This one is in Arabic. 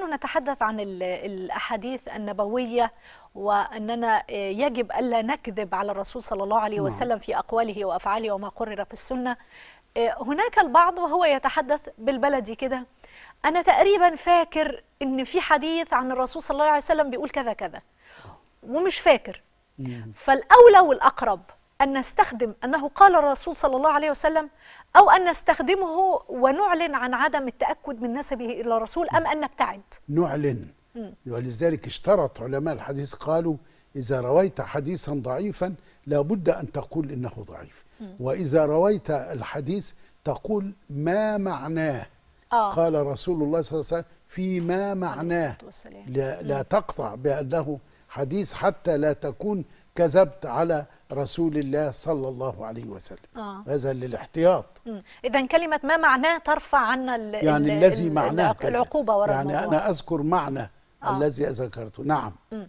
نحن نتحدث عن الأحاديث النبوية وأننا آه، يجب ألا نكذب على الرسول صلى الله عليه نعم. وسلم في أقواله وأفعاله وما قرر في السنة آه، هناك البعض وهو يتحدث بالبلدي كده أنا تقريبا فاكر أن في حديث عن الرسول صلى الله عليه وسلم بيقول كذا كذا ومش فاكر فالأولى والأقرب أن نستخدم أنه قال الرسول صلى الله عليه وسلم أو أن نستخدمه ونعلن عن عدم التأكد من نسبه إلى الرسول أم أن نبتعد نعلن ولذلك اشترط علماء الحديث قالوا إذا رويت حديثا ضعيفا لابد أن تقول إنه ضعيف وإذا رويت الحديث تقول ما معناه آه. قال رسول الله صلى الله عليه وسلم فيما معناه لا, لا تقطع بأنه حديث حتى لا تكون كذبت على رسول الله صلى الله عليه وسلم آه. هذا للاحتياط اذا كلمه ما معناه ترفع عنا يعني الذي معناه العقوبه وراء يعني الموضوع. انا اذكر معنى آه. الذي ذكرته نعم